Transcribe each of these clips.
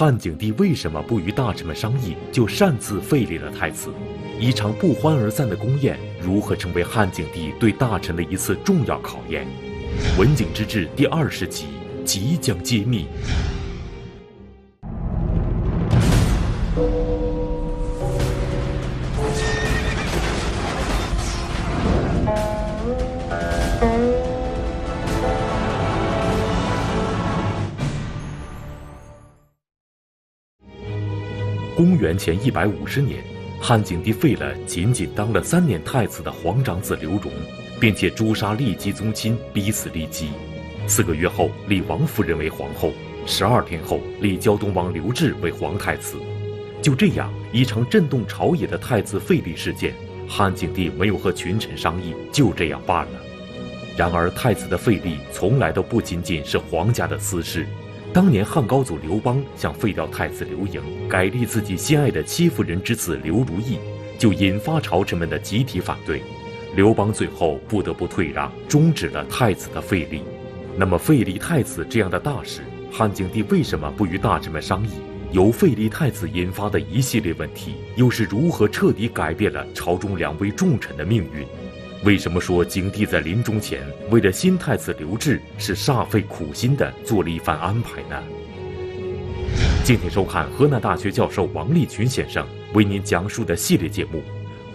汉景帝为什么不与大臣们商议就擅自废立了太子？一场不欢而散的宫宴，如何成为汉景帝对大臣的一次重要考验？文景之治第二十集即将揭秘。公元前一百五十年，汉景帝废了仅仅当了三年太子的皇长子刘荣，并且诛杀骊姬宗亲逼死骊姬。四个月后立王夫人为皇后，十二天后立胶东王刘志为皇太子。就这样，一场震动朝野的太子废立事件，汉景帝没有和群臣商议，就这样办了。然而，太子的废立从来都不仅仅是皇家的私事。当年汉高祖刘邦想废掉太子刘盈，改立自己心爱的戚夫人之子刘如意，就引发朝臣们的集体反对，刘邦最后不得不退让，终止了太子的废立。那么废立太子这样的大事，汉景帝为什么不与大臣们商议？由废立太子引发的一系列问题，又是如何彻底改变了朝中两位重臣的命运？为什么说景帝在临终前为了新太子刘志是煞费苦心的做了一番安排呢？敬请收看河南大学教授王立群先生为您讲述的系列节目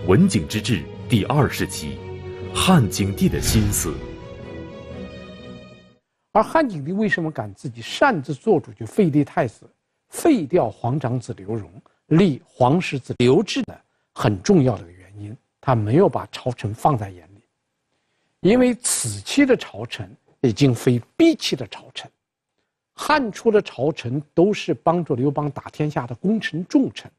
《文景之治》第二十期《汉景帝的心思》。而汉景帝为什么敢自己擅自做主去废立太子、废掉皇长子刘荣、立皇十子刘志呢？很重要的。他没有把朝臣放在眼里，因为此期的朝臣已经非彼期的朝臣。汉初的朝臣都是帮助刘邦打天下的功臣重臣，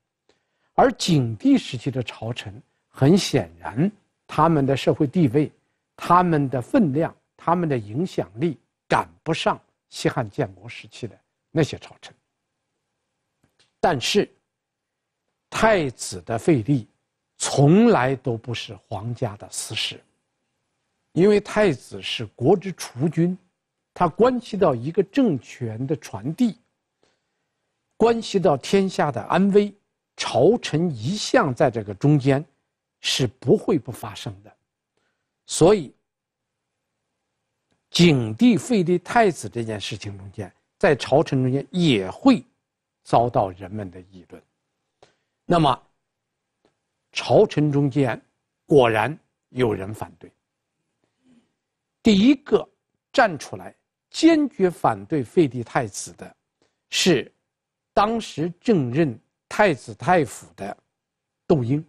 而景帝时期的朝臣，很显然他们的社会地位、他们的分量、他们的影响力赶不上西汉建国时期的那些朝臣。但是，太子的废立。从来都不是皇家的私事，因为太子是国之储君，他关系到一个政权的传递，关系到天下的安危。朝臣一向在这个中间，是不会不发生的。所以，景帝废立太子这件事情中间，在朝臣中间也会遭到人们的议论。那么，朝臣中间，果然有人反对。第一个站出来坚决反对废帝太子的，是当时正任太子太傅的窦婴。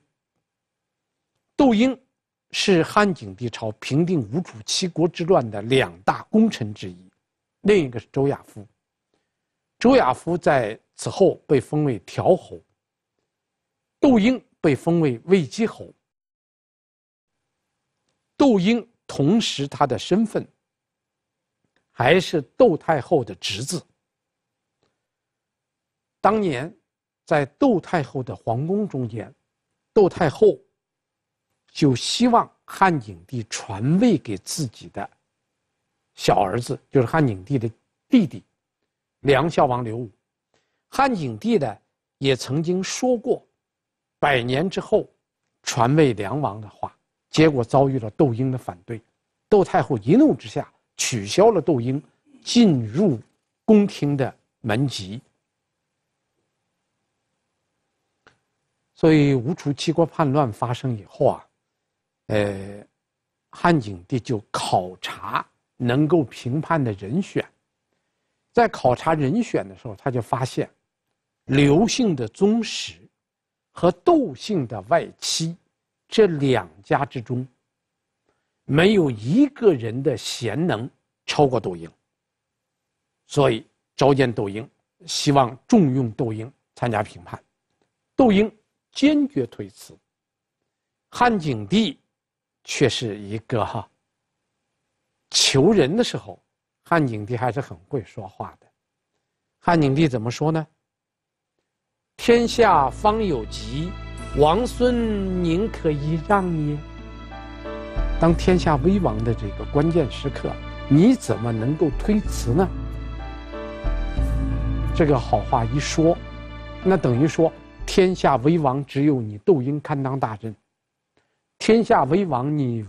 窦婴是汉景帝朝平定吴楚七国之乱的两大功臣之一，另一个是周亚夫。周亚夫在此后被封为调侯。窦婴。被封为卫姬侯。窦婴同时，他的身份还是窦太后的侄子。当年，在窦太后的皇宫中间，窦太后就希望汉景帝传位给自己的小儿子，就是汉景帝的弟弟梁孝王刘武。汉景帝呢，也曾经说过。百年之后，传位梁王的话，结果遭遇了窦婴的反对，窦太后一怒之下取消了窦婴进入宫廷的门籍。所以吴楚七国叛乱发生以后啊，呃，汉景帝就考察能够评判的人选，在考察人选的时候，他就发现刘姓的宗室。和窦姓的外戚，这两家之中，没有一个人的贤能超过窦婴，所以召见窦婴，希望重用窦婴参加评判，窦婴坚决推辞。汉景帝却是一个哈求人的时候，汉景帝还是很会说话的，汉景帝怎么说呢？天下方有急，王孙宁可一让也。当天下危亡的这个关键时刻，你怎么能够推辞呢？这个好话一说，那等于说天下为王只有你窦婴堪当大任。天下为王，你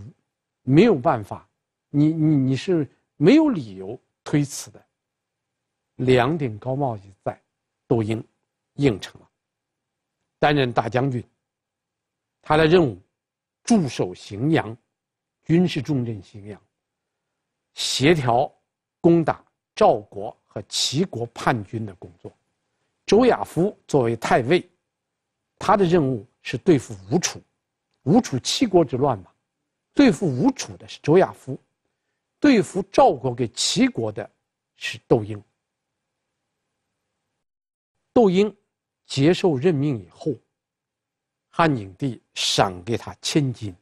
没有办法，你你你是没有理由推辞的。两顶高帽子在，窦婴。应承了。担任大将军。他的任务，驻守荥阳，军事重镇荥阳，协调攻打赵国和齐国叛军的工作。周亚夫作为太尉，他的任务是对付吴楚，吴楚七国之乱嘛，对付吴楚的是周亚夫，对付赵国给齐国的，是窦婴。窦婴。接受任命以后，汉景帝赏给他千金。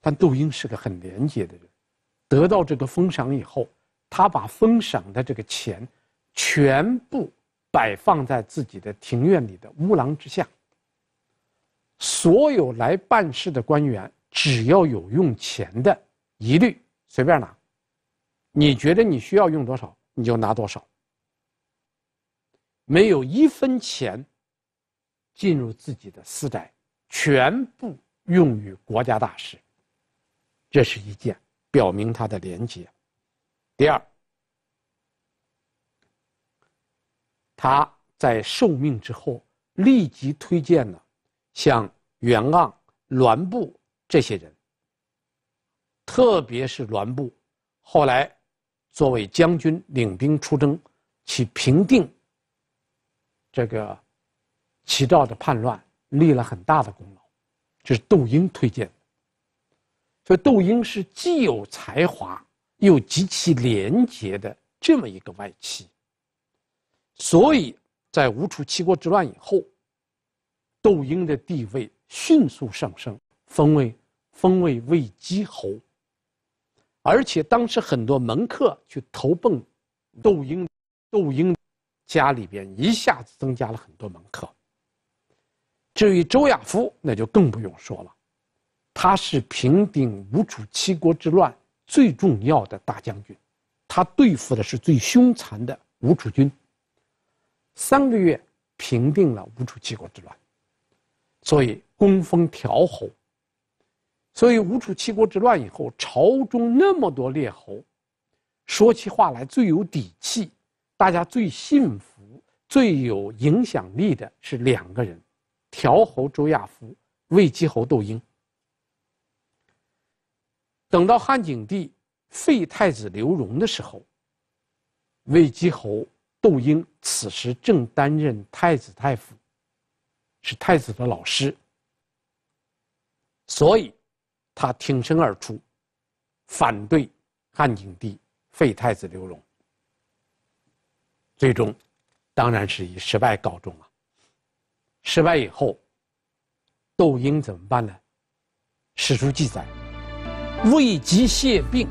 但窦婴是个很廉洁的人，得到这个封赏以后，他把封赏的这个钱全部摆放在自己的庭院里的屋廊之下。所有来办事的官员，只要有用钱的，一律随便拿，你觉得你需要用多少，你就拿多少。没有一分钱进入自己的私宅，全部用于国家大事。这是一件表明他的廉洁。第二，他在受命之后立即推荐了像袁盎、栾布这些人，特别是栾布，后来作为将军领兵出征，去平定。这个齐赵的叛乱立了很大的功劳，这是窦婴推荐的。所以窦婴是既有才华又极其廉洁的这么一个外戚。所以在吴楚七国之乱以后，窦婴的地位迅速上升，封为封为魏姬侯。而且当时很多门客去投奔窦婴，窦婴。家里边一下子增加了很多门客。至于周亚夫，那就更不用说了，他是平定吴楚七国之乱最重要的大将军，他对付的是最凶残的吴楚军。三个月平定了吴楚七国之乱，所以攻封条侯。所以吴楚七国之乱以后，朝中那么多列侯，说起话来最有底气。大家最信服、最有影响力的是两个人：条侯周亚夫、魏姬侯窦婴。等到汉景帝废太子刘荣的时候，魏姬侯窦婴此时正担任太子太傅，是太子的老师，所以他挺身而出，反对汉景帝废太子刘荣。最终，当然是以失败告终了。失败以后，窦婴怎么办呢？史书记载，魏及谢病，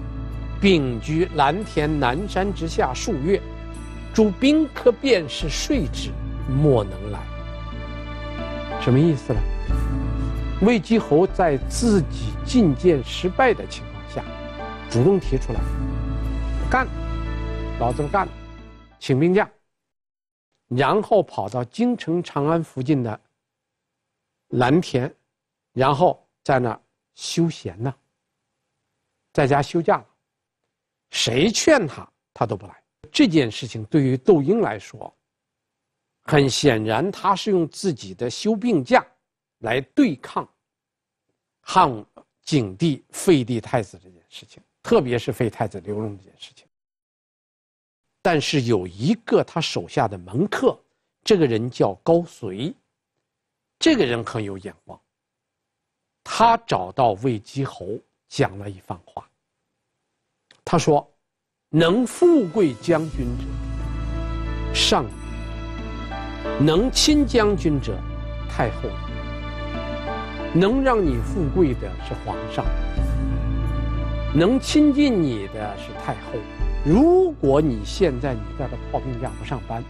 病居蓝田南山之下数月，诸宾客便是，睡之，莫能来。什么意思呢？魏姬侯在自己觐见失败的情况下，主动提出来干，老总干。了。请病假，然后跑到京城长安附近的蓝田，然后在那儿休闲呢，在家休假了。谁劝他，他都不来。这件事情对于窦婴来说，很显然他是用自己的休病假来对抗汉景帝废帝太子这件事情，特别是废太子刘荣这件事情。但是有一个他手下的门客，这个人叫高随，这个人很有眼光。他找到魏济侯，讲了一番话。他说：“能富贵将军者，上；能亲将军者，太后；能让你富贵的是皇上，能亲近你的是太后。”如果你现在你在这泡病假不上班，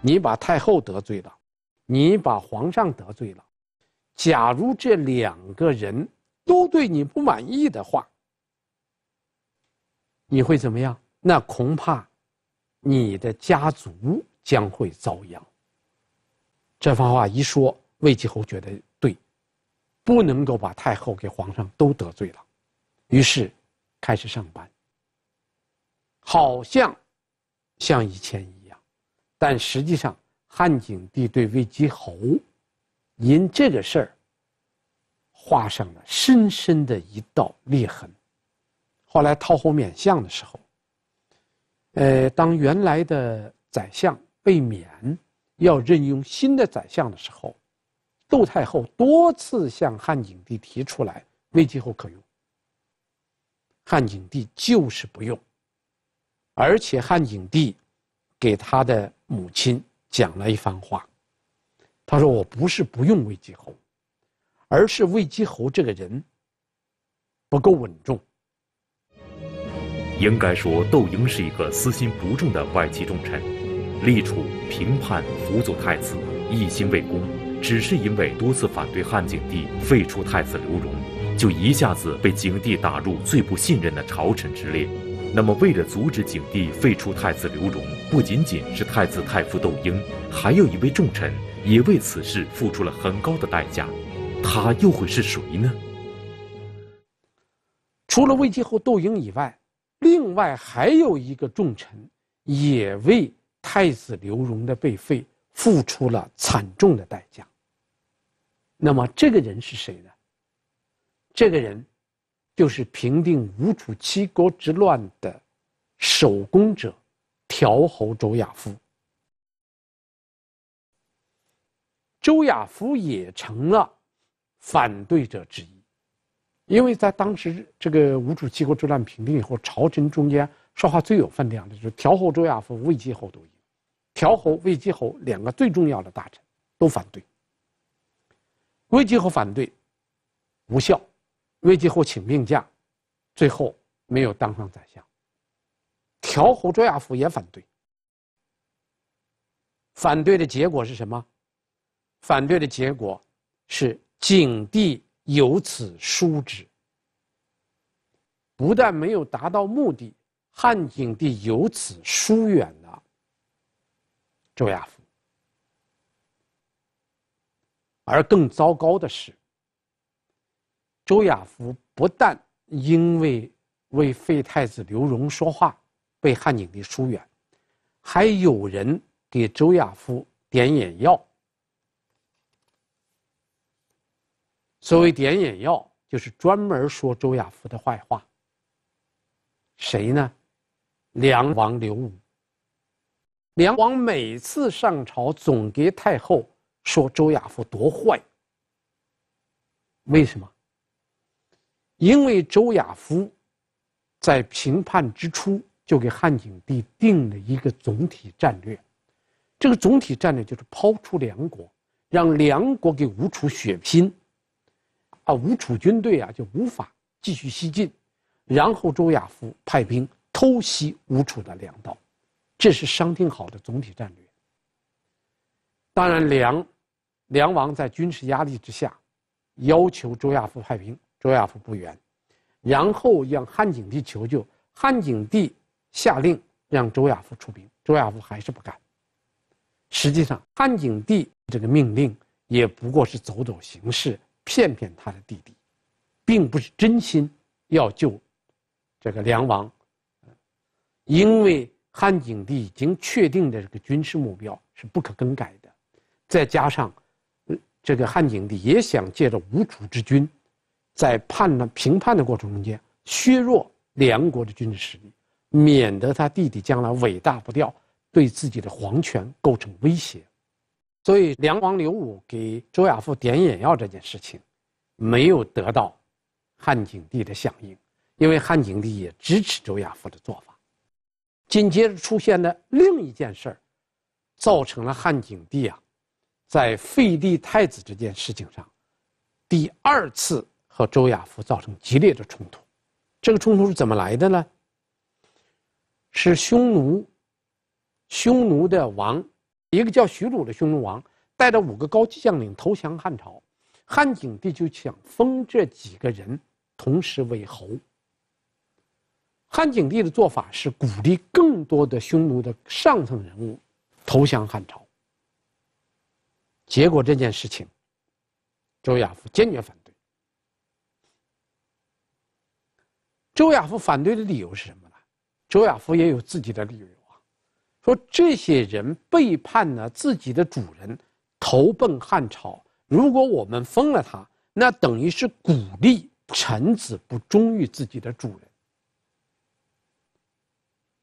你把太后得罪了，你把皇上得罪了，假如这两个人都对你不满意的话，你会怎么样？那恐怕你的家族将会遭殃。这番话一说，魏继侯觉得对，不能够把太后给皇上都得罪了，于是开始上班。好像像以前一样，但实际上，汉景帝对魏其侯因这个事儿画上了深深的一道裂痕。后来，陶后免相的时候，呃，当原来的宰相被免，要任用新的宰相的时候，窦太后多次向汉景帝提出来魏其侯可用，汉景帝就是不用。而且汉景帝给他的母亲讲了一番话，他说：“我不是不用魏其侯，而是魏其侯这个人不够稳重。”应该说，窦婴是一个私心不重的外戚重臣，立储、平叛、辅佐太子，一心为公。只是因为多次反对汉景帝废除太子刘荣，就一下子被景帝打入最不信任的朝臣之列。那么，为了阻止景帝废除太子刘荣，不仅仅是太子太傅窦婴，还有一位重臣也为此事付出了很高的代价，他又会是谁呢？除了卫姬后窦婴以外，另外还有一个重臣，也为太子刘荣的被废付出了惨重的代价。那么，这个人是谁呢？这个人。就是平定吴楚七国之乱的首功者，调侯周亚夫。周亚夫也成了反对者之一，因为在当时这个吴楚七国之乱平定以后，朝臣中间说话最有分量的就是调侯周亚夫、魏忌侯都赢，调侯、魏忌侯两个最重要的大臣都反对，魏忌侯反对无效。危机后请病假，最后没有当上宰相。调侯周亚夫也反对，反对的结果是什么？反对的结果是景帝由此疏之，不但没有达到目的，汉景帝由此疏远了周亚夫，而更糟糕的是。周亚夫不但因为为废太子刘荣说话，被汉景帝疏远，还有人给周亚夫点眼药。所谓点眼药，就是专门说周亚夫的坏话。谁呢？梁王刘武。梁王每次上朝，总给太后说周亚夫多坏。为什么？因为周亚夫在平叛之初就给汉景帝定了一个总体战略，这个总体战略就是抛出梁国，让梁国给吴楚血拼，啊，吴楚军队啊就无法继续西进，然后周亚夫派兵偷袭吴楚的粮道，这是商定好的总体战略。当然，梁梁王在军事压力之下，要求周亚夫派兵。周亚夫不援，然后向汉景帝求救。汉景帝下令让周亚夫出兵，周亚夫还是不干。实际上，汉景帝这个命令也不过是走走形式，骗骗他的弟弟，并不是真心要救这个梁王。因为汉景帝已经确定的这个军事目标是不可更改的，再加上这个汉景帝也想借着吴楚之军。在判了评判的过程中间，削弱梁国的军事实力，免得他弟弟将来伟大不掉，对自己的皇权构成威胁。所以，梁王刘武给周亚夫点眼药这件事情，没有得到汉景帝的响应，因为汉景帝也支持周亚夫的做法。紧接着出现的另一件事儿，造成了汉景帝啊，在废立太子这件事情上，第二次。和周亚夫造成激烈的冲突，这个冲突是怎么来的呢？是匈奴，匈奴的王，一个叫徐鲁的匈奴王，带着五个高级将领投降汉朝，汉景帝就想封这几个人同时为侯。汉景帝的做法是鼓励更多的匈奴的上层人物投降汉朝，结果这件事情，周亚夫坚决反对。周亚夫反对的理由是什么呢？周亚夫也有自己的理由啊，说这些人背叛了自己的主人，投奔汉朝。如果我们封了他，那等于是鼓励臣子不忠于自己的主人。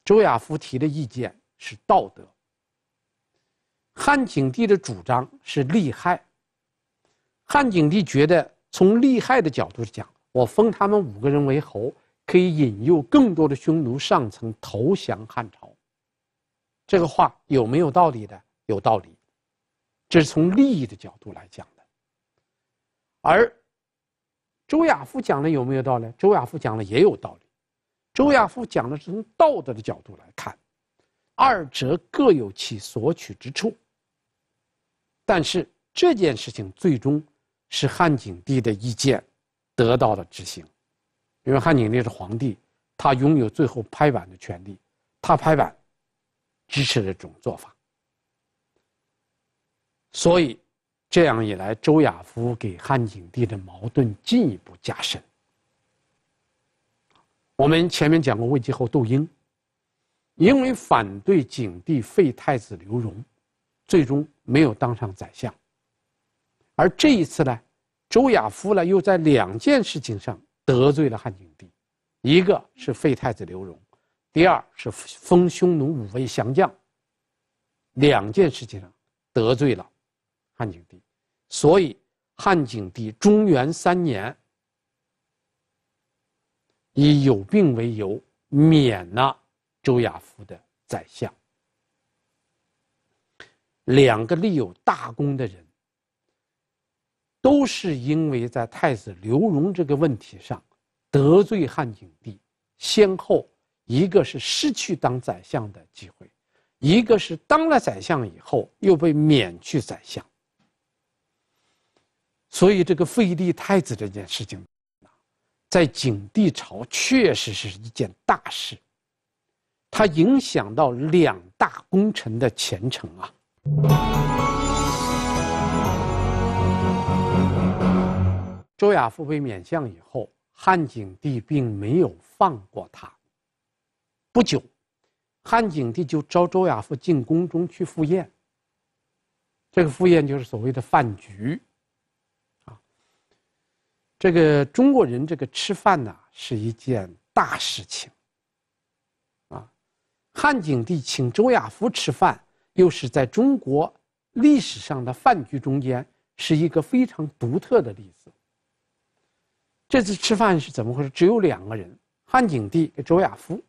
周亚夫提的意见是道德，汉景帝的主张是利害。汉景帝觉得从利害的角度讲，我封他们五个人为侯。可以引诱更多的匈奴上层投降汉朝，这个话有没有道理的？有道理，这是从利益的角度来讲的。而周亚夫讲的有没有道理？周亚夫讲的也有道理，周亚夫讲的是从道德的角度来看，二者各有其所取之处。但是这件事情最终是汉景帝的意见得到了执行。因为汉景帝是皇帝，他拥有最后拍板的权利，他拍板支持这种做法，所以这样一来，周亚夫给汉景帝的矛盾进一步加深。我们前面讲过，魏其侯窦婴，因为反对景帝废太子刘荣，最终没有当上宰相。而这一次呢，周亚夫呢，又在两件事情上。得罪了汉景帝，一个是废太子刘荣，第二是封匈奴五位降将。两件事情上得罪了汉景帝，所以汉景帝中元三年以有病为由免了周亚夫的宰相。两个立有大功的人。都是因为在太子刘荣这个问题上得罪汉景帝，先后一个是失去当宰相的机会，一个是当了宰相以后又被免去宰相。所以这个废立太子这件事情，在景帝朝确实是一件大事，它影响到两大功臣的前程啊。周亚夫被免相以后，汉景帝并没有放过他。不久，汉景帝就召周亚夫进宫中去赴宴。这个赴宴就是所谓的饭局，啊，这个中国人这个吃饭呢是一件大事情，啊，汉景帝请周亚夫吃饭，又是在中国历史上的饭局中间是一个非常独特的例子。这次吃饭是怎么回事？只有两个人，汉景帝跟周亚夫。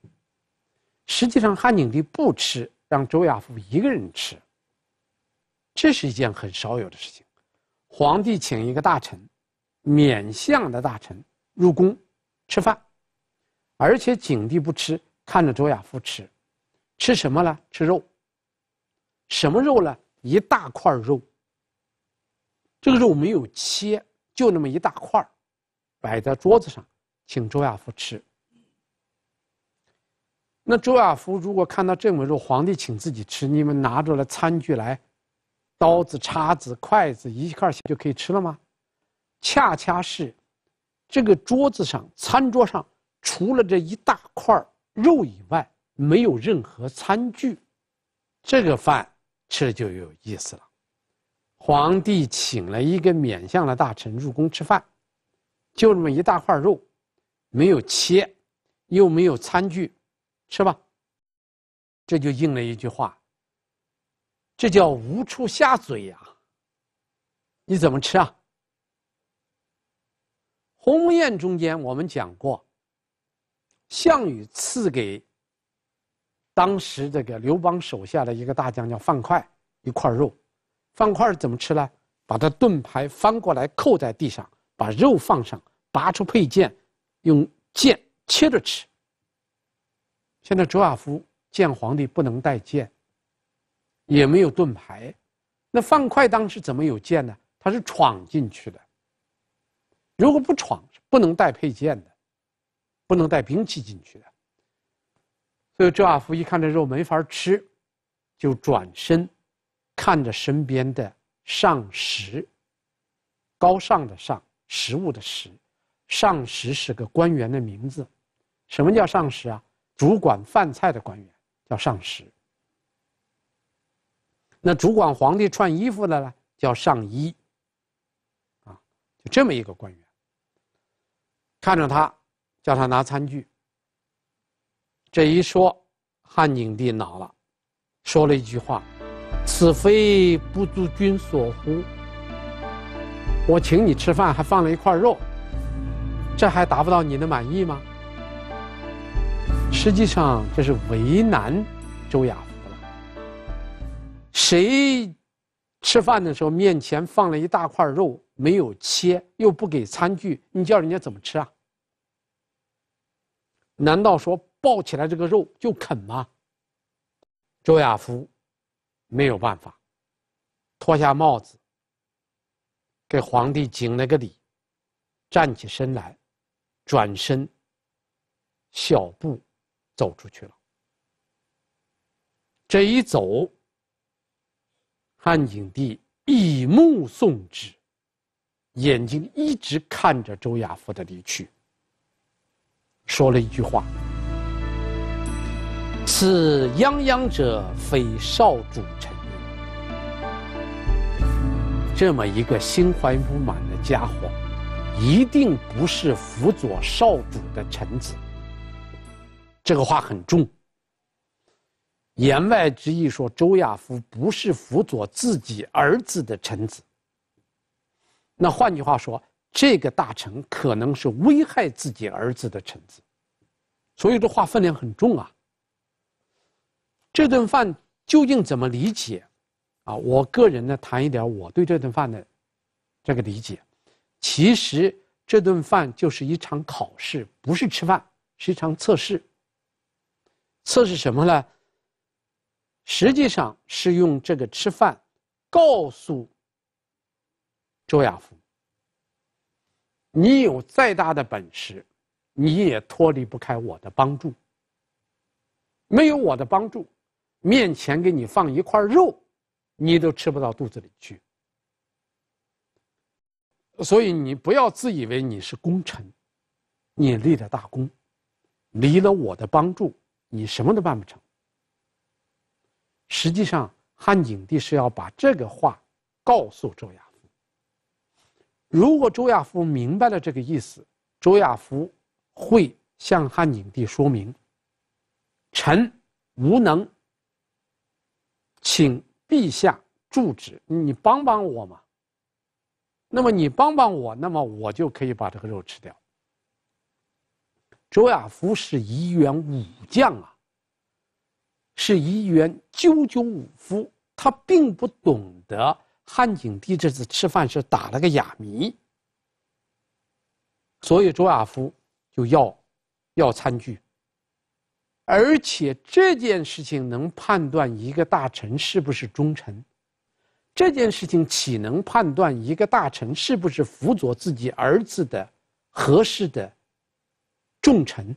实际上，汉景帝不吃，让周亚夫一个人吃。这是一件很少有的事情。皇帝请一个大臣，免相的大臣入宫吃饭，而且景帝不吃，看着周亚夫吃。吃什么了？吃肉。什么肉呢？一大块肉。这个肉没有切，就那么一大块儿。摆在桌子上，请周亚夫吃。那周亚夫如果看到这么肉，皇帝请自己吃，你们拿着了餐具来，刀子、叉子、筷子一块就可以吃了吗？恰恰是这个桌子上，餐桌上除了这一大块肉以外，没有任何餐具，这个饭吃就有意思了。皇帝请了一个缅相的大臣入宫吃饭。就那么一大块肉，没有切，又没有餐具，吃吧。这就应了一句话。这叫无处下嘴呀。你怎么吃啊？鸿门宴中间我们讲过，项羽赐给当时这个刘邦手下的一个大将叫范哙一块肉，范哙怎么吃呢？把他盾牌翻过来扣在地上。把肉放上，拔出佩剑，用剑切着吃。现在周亚夫见皇帝不能带剑，也没有盾牌，那范哙当时怎么有剑呢？他是闯进去的。如果不闯是不能带佩剑的，不能带兵器进去的。所以周亚夫一看这肉没法吃，就转身，看着身边的上食，高尚的上。食物的食，上食是个官员的名字。什么叫上食啊？主管饭菜的官员叫上食。那主管皇帝穿衣服的呢？叫上衣。啊，就这么一个官员。看着他，叫他拿餐具。这一说，汉景帝恼了，说了一句话：“此非不足君所乎？”我请你吃饭，还放了一块肉，这还达不到你的满意吗？实际上这是为难周亚夫了。谁吃饭的时候面前放了一大块肉，没有切，又不给餐具，你叫人家怎么吃啊？难道说抱起来这个肉就啃吗？周亚夫没有办法，脱下帽子。给皇帝敬了个礼，站起身来，转身，小步，走出去了。这一走，汉景帝以目送之，眼睛一直看着周亚夫的离去，说了一句话：“此泱泱者，非少主臣。”这么一个心怀不满的家伙，一定不是辅佐少主的臣子。这个话很重，言外之意说周亚夫不是辅佐自己儿子的臣子。那换句话说，这个大臣可能是危害自己儿子的臣子。所以这话分量很重啊。这顿饭究竟怎么理解？啊，我个人呢谈一点我对这顿饭的这个理解，其实这顿饭就是一场考试，不是吃饭，是一场测试。测试什么呢？实际上是用这个吃饭，告诉周亚夫，你有再大的本事，你也脱离不开我的帮助。没有我的帮助，面前给你放一块肉。你都吃不到肚子里去，所以你不要自以为你是功臣，你立了大功，离了我的帮助，你什么都办不成。实际上，汉景帝是要把这个话告诉周亚夫。如果周亚夫明白了这个意思，周亚夫会向汉景帝说明：臣无能，请。陛下，住址，你帮帮我嘛。那么你帮帮我，那么我就可以把这个肉吃掉。周亚夫是一员武将啊，是一员赳赳武夫，他并不懂得汉景帝这次吃饭是打了个哑谜，所以周亚夫就要要餐具。而且这件事情能判断一个大臣是不是忠臣，这件事情岂能判断一个大臣是不是辅佐自己儿子的合适的重臣？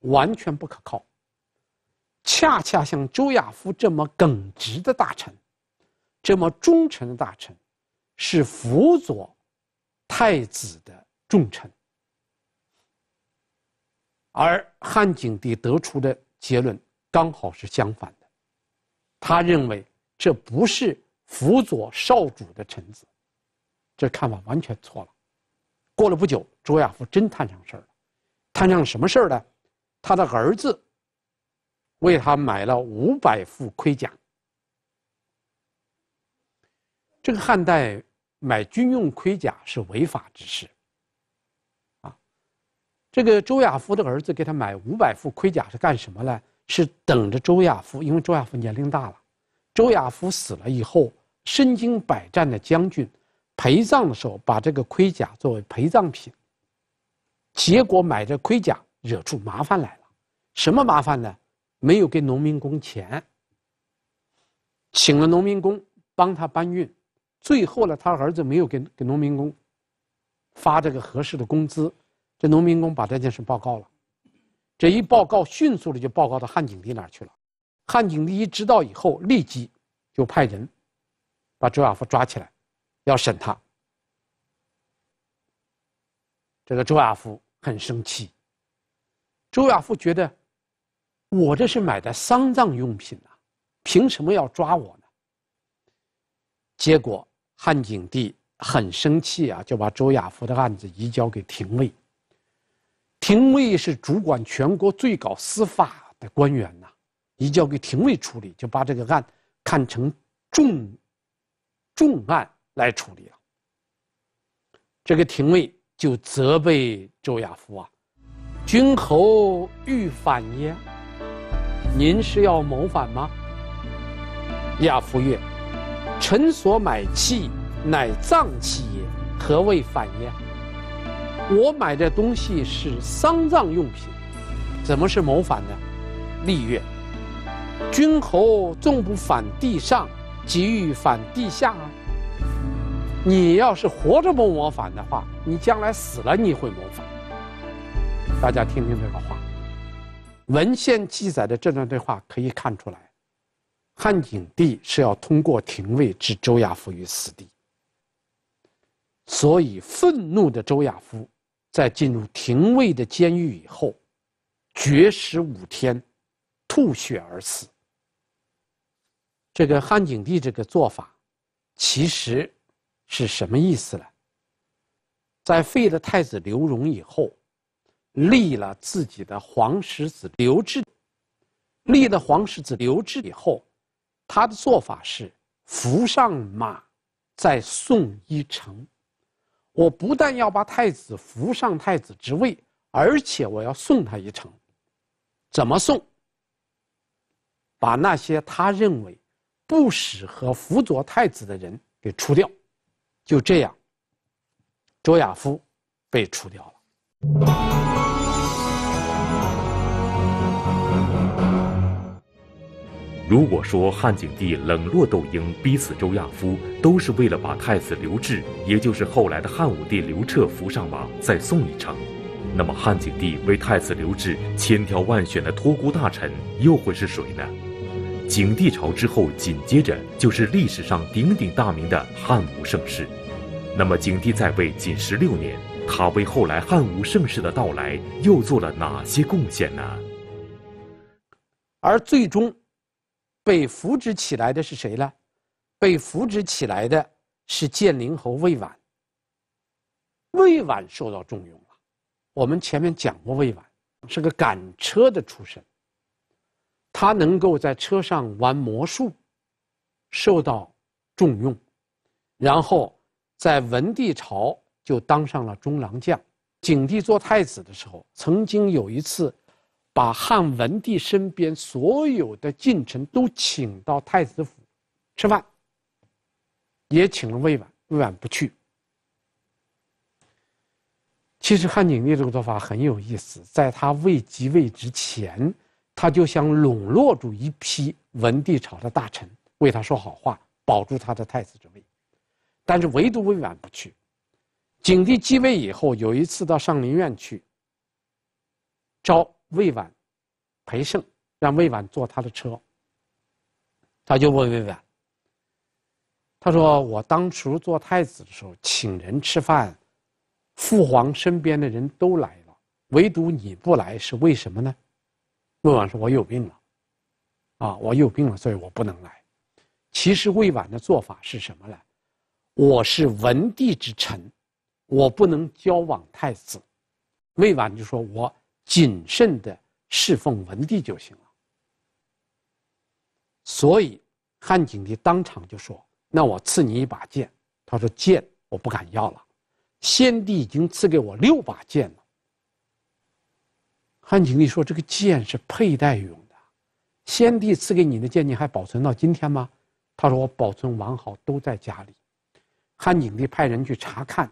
完全不可靠。恰恰像周亚夫这么耿直的大臣，这么忠诚的大臣，是辅佐太子的重臣。而汉景帝得出的结论刚好是相反的，他认为这不是辅佐少主的臣子，这看法完全错了。过了不久，卓亚夫真摊上事儿了，摊上什么事儿呢？他的儿子为他买了五百副盔甲，这个汉代买军用盔甲是违法之事。这个周亚夫的儿子给他买五百副盔甲是干什么呢？是等着周亚夫，因为周亚夫年龄大了，周亚夫死了以后，身经百战的将军，陪葬的时候把这个盔甲作为陪葬品。结果买这盔甲惹出麻烦来了，什么麻烦呢？没有给农民工钱，请了农民工帮他搬运，最后呢，他儿子没有给给农民工发这个合适的工资。这农民工把这件事报告了，这一报告迅速的就报告到汉景帝那儿去了。汉景帝一知道以后，立即就派人把周亚夫抓起来，要审他。这个周亚夫很生气，周亚夫觉得我这是买的丧葬用品啊，凭什么要抓我呢？结果汉景帝很生气啊，就把周亚夫的案子移交给廷尉。廷尉是主管全国最高司法的官员呐，一交给廷尉处理，就把这个案看成重重案来处理了。这个廷尉就责备周亚夫啊：“君侯欲反耶？您是要谋反吗？”亚夫曰：“臣所买器乃藏器也，何谓反耶？”我买的东西是丧葬用品，怎么是谋反呢？立月君侯纵不反地上，即欲反地下啊！你要是活着不谋反的话，你将来死了你会谋反。大家听听这个话，文献记载的这段对话可以看出来，汉景帝是要通过廷尉置周亚夫于死地，所以愤怒的周亚夫。在进入廷尉的监狱以后，绝食五天，吐血而死。这个汉景帝这个做法，其实是什么意思呢？在废了太子刘荣以后，立了自己的皇十子刘志。立了皇十子刘志以后，他的做法是扶上马，再送一程。我不但要把太子扶上太子之位，而且我要送他一程。怎么送？把那些他认为不适合辅佐太子的人给除掉。就这样，周亚夫被除掉了。如果说汉景帝冷落窦婴，逼死周亚夫，都是为了把太子刘志，也就是后来的汉武帝刘彻扶上马，再送一程，那么汉景帝为太子刘志千挑万选的托孤大臣又会是谁呢？景帝朝之后，紧接着就是历史上鼎鼎大名的汉武盛世。那么景帝在位仅十六年，他为后来汉武盛世的到来又做了哪些贡献呢？而最终。被扶植起来的是谁呢？被扶植起来的是建陵侯魏婉。魏婉受到重用了。我们前面讲过，魏婉是个赶车的出身。他能够在车上玩魔术，受到重用，然后在文帝朝就当上了中郎将。景帝做太子的时候，曾经有一次。把汉文帝身边所有的近臣都请到太子府吃饭，也请了魏婉，魏婉不去。其实汉景帝这个做法很有意思，在他未即位之前，他就想笼络住一批文帝朝的大臣，为他说好话，保住他的太子之位。但是唯独魏婉不去。景帝继位以后，有一次到上林苑去，招。魏婉裴胜，让魏婉坐他的车。他就问魏婉：“他说我当初做太子的时候，请人吃饭，父皇身边的人都来了，唯独你不来，是为什么呢？”魏婉说：“我有病了，啊，我有病了，所以我不能来。”其实魏婉的做法是什么呢？我是文帝之臣，我不能交往太子。魏婉就说我。谨慎的侍奉文帝就行了。所以汉景帝当场就说：“那我赐你一把剑。”他说：“剑我不敢要了，先帝已经赐给我六把剑了。”汉景帝说：“这个剑是佩戴用的，先帝赐给你的剑，你还保存到今天吗？”他说：“我保存完好，都在家里。”汉景帝派人去查看，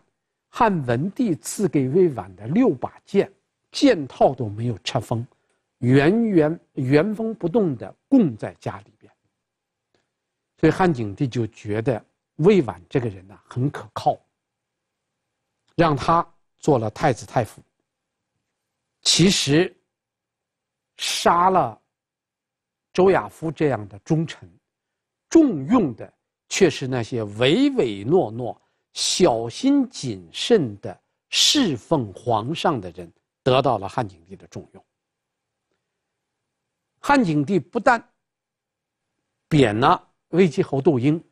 汉文帝赐给魏婉的六把剑。剑套都没有拆封，原原原封不动的供在家里边，所以汉景帝就觉得魏婉这个人呢，很可靠，让他做了太子太傅。其实杀了周亚夫这样的忠臣，重用的却是那些唯唯诺诺、小心谨慎的侍奉皇上的人。得到了汉景帝的重用。汉景帝不但贬了卫姬侯窦婴，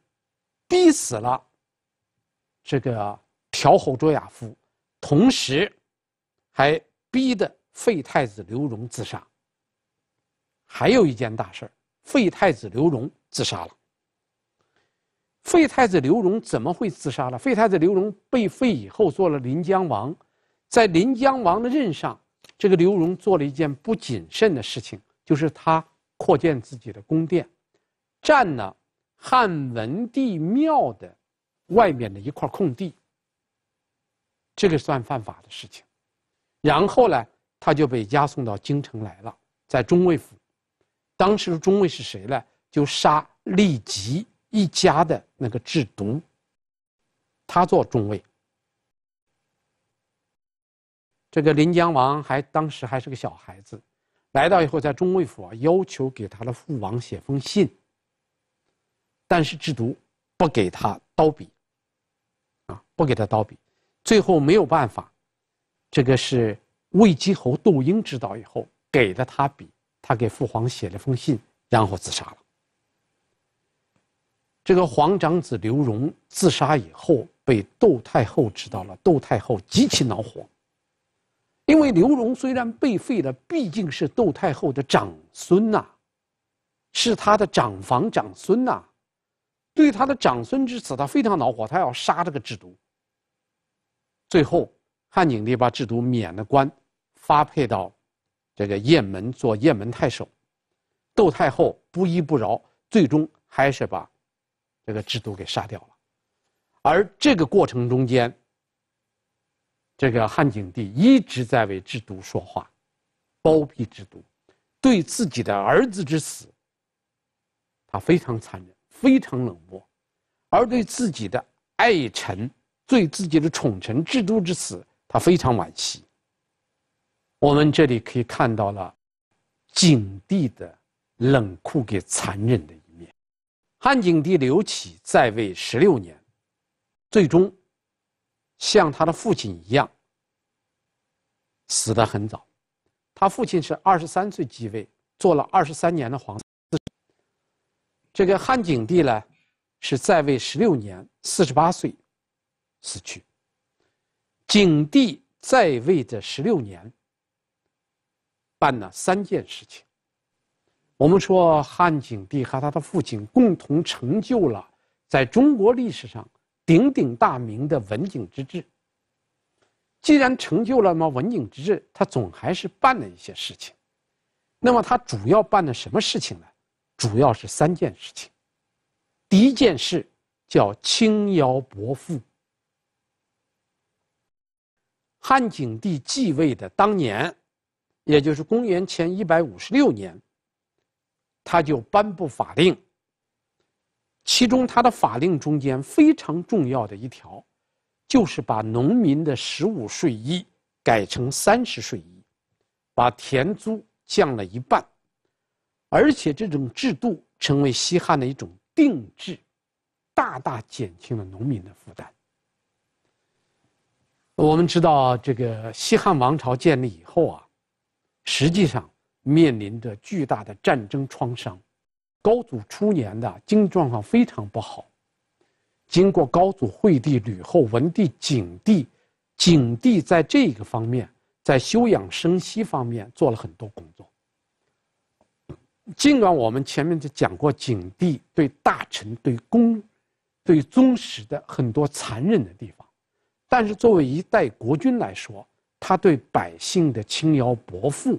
逼死了这个条侯卓雅夫，同时还逼得废太子刘荣自杀。还有一件大事废太子刘荣自杀了。废太子刘荣怎么会自杀了？废太子刘荣被废以后，做了临江王。在临江王的任上，这个刘荣做了一件不谨慎的事情，就是他扩建自己的宫殿，占了汉文帝庙的外面的一块空地。这个算犯法的事情，然后呢，他就被押送到京城来了，在中尉府。当时的中尉是谁呢？就杀戾姬一家的那个制都，他做中尉。这个临江王还当时还是个小孩子，来到以后在中卫府啊，要求给他的父王写封信，但是制毒不给他刀笔。啊，不给他刀笔，最后没有办法，这个是卫姬侯窦婴知道以后给的他笔，他给父皇写了封信，然后自杀了。这个皇长子刘荣自杀以后被窦太后知道了，窦太后极其恼火。因为刘荣虽然被废了，毕竟是窦太后的长孙呐，是他的长房长孙呐，对他的长孙之死，他非常恼火，他要杀这个制度。最后，汉景帝把制度免了官，发配到这个雁门做雁门太守。窦太后不依不饶，最终还是把这个制度给杀掉了。而这个过程中间。这个汉景帝一直在为制度说话，包庇制度，对自己的儿子之死，他非常残忍，非常冷漠，而对自己的爱臣、对自己的宠臣制度之死，他非常惋惜。我们这里可以看到了景帝的冷酷给残忍的一面。汉景帝刘启在位十六年，最终。像他的父亲一样，死得很早。他父亲是二十三岁继位，做了二十三年的皇。这个汉景帝呢，是在位十六年，四十八岁死去。景帝在位的十六年，办了三件事情。我们说汉景帝和他的父亲共同成就了，在中国历史上。鼎鼎大名的文景之治，既然成就了嘛文景之治，他总还是办了一些事情。那么他主要办的什么事情呢？主要是三件事情。第一件事叫轻徭薄赋。汉景帝继位的当年，也就是公元前一百五十六年，他就颁布法令。其中，他的法令中间非常重要的一条，就是把农民的十五税一改成三十税一，把田租降了一半，而且这种制度成为西汉的一种定制，大大减轻了农民的负担。我们知道，这个西汉王朝建立以后啊，实际上面临着巨大的战争创伤。高祖初年的经济状况非常不好，经过高祖、惠帝、吕后、文帝、景帝，景帝在这一个方面，在休养生息方面做了很多工作。尽管我们前面就讲过景帝对大臣、对公、对宗室的很多残忍的地方，但是作为一代国君来说，他对百姓的轻徭薄赋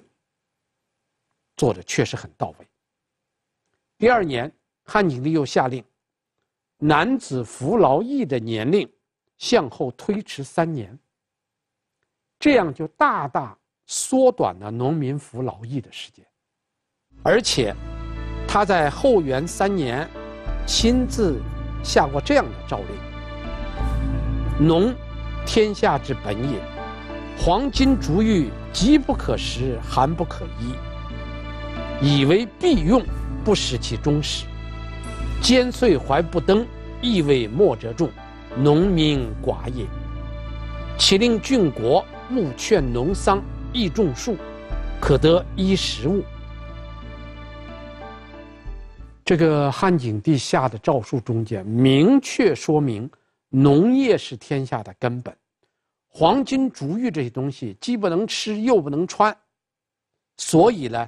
做的确实很到位。第二年，汉景帝又下令，男子服劳役的年龄向后推迟三年。这样就大大缩短了农民服劳役的时间，而且他在后元三年亲自下过这样的诏令：“农，天下之本也；黄金珠玉，急不可食，寒不可衣，以为必用。”不失其终始，奸岁怀不登，亦为莫者众，农民寡也。其令郡国务劝农桑，亦种树，可得衣食物。这个汉景帝下的诏书中间明确说明，农业是天下的根本。黄金、竹玉这些东西既不能吃，又不能穿，所以呢，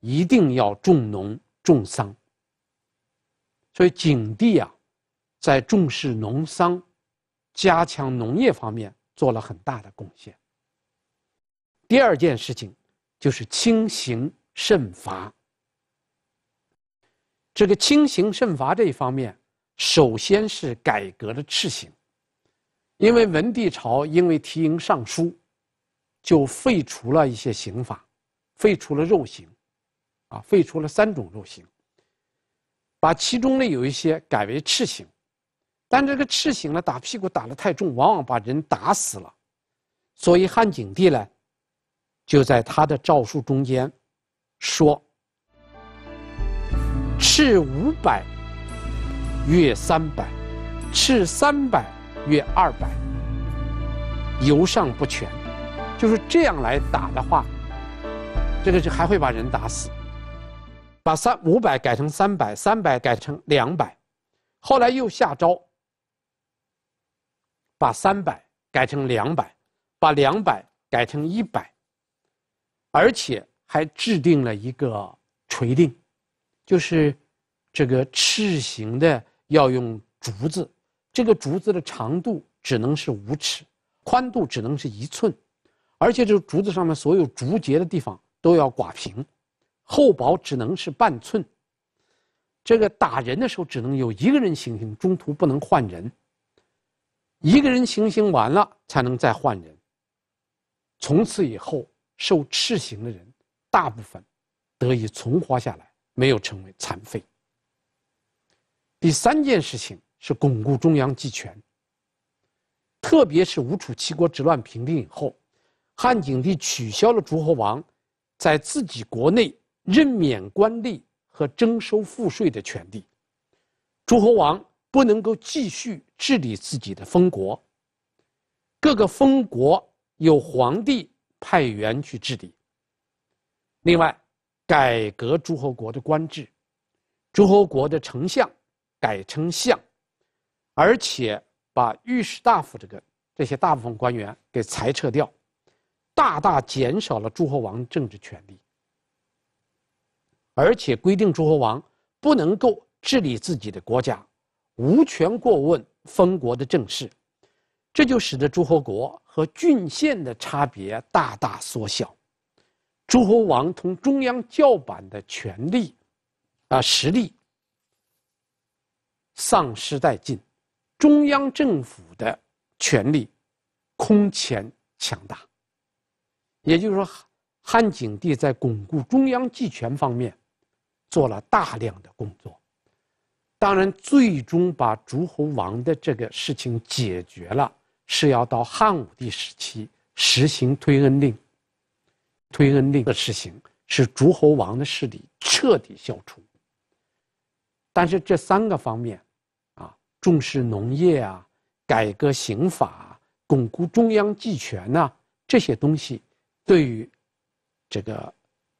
一定要重农。重桑，所以景帝啊，在重视农桑、加强农业方面做了很大的贡献。第二件事情就是轻刑慎罚。这个轻刑慎罚这一方面，首先是改革的斥刑，因为文帝朝因为提刑上书，就废除了一些刑法，废除了肉刑。啊，废除了三种肉刑，把其中的有一些改为赤刑，但这个赤刑呢，打屁股打得太重，往往把人打死了，所以汉景帝呢，就在他的诏书中间说：“赤五百，月三百；赤三百，月二百。由上不全，就是这样来打的话，这个就还会把人打死。”把三五百改成三百，三百改成两百，后来又下诏，把三百改成两百，把两百改成一百，而且还制定了一个垂定，就是这个赤形的要用竹子，这个竹子的长度只能是五尺，宽度只能是一寸，而且这个竹子上面所有竹节的地方都要刮平。厚薄只能是半寸。这个打人的时候只能有一个人行刑，中途不能换人。一个人行刑完了才能再换人。从此以后，受斥刑的人大部分得以存活下来，没有成为残废。第三件事情是巩固中央集权，特别是吴楚七国之乱平定以后，汉景帝取消了诸侯王在自己国内。任免官吏和征收赋税的权利，诸侯王不能够继续治理自己的封国。各个封国有皇帝派员去治理。另外，改革诸侯国的官制，诸侯国的丞相改称相，而且把御史大夫这个这些大部分官员给裁撤掉，大大减少了诸侯王政治权利。而且规定诸侯王不能够治理自己的国家，无权过问封国的政事，这就使得诸侯国和郡县的差别大大缩小，诸侯王同中央叫板的权力，啊实力，丧失殆尽，中央政府的权力空前强大。也就是说，汉景帝在巩固中央集权方面。做了大量的工作，当然，最终把诸侯王的这个事情解决了，是要到汉武帝时期实行推恩令。推恩令的实行，使诸侯王的势力彻底消除。但是，这三个方面，啊，重视农业啊，改革刑法，巩固中央集权呐，这些东西，对于这个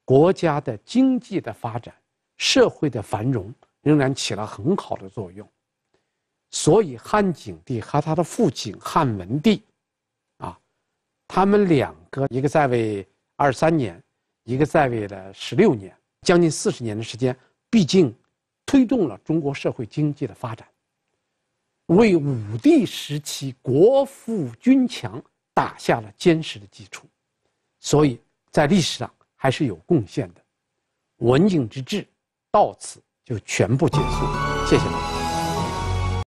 国家的经济的发展。社会的繁荣仍然起了很好的作用，所以汉景帝和他的父亲汉文帝，啊，他们两个一个在位二三年，一个在位了十六年，将近四十年的时间，毕竟推动了中国社会经济的发展，为武帝时期国富军强打下了坚实的基础，所以在历史上还是有贡献的。文景之治。到此就全部结束，谢谢大家。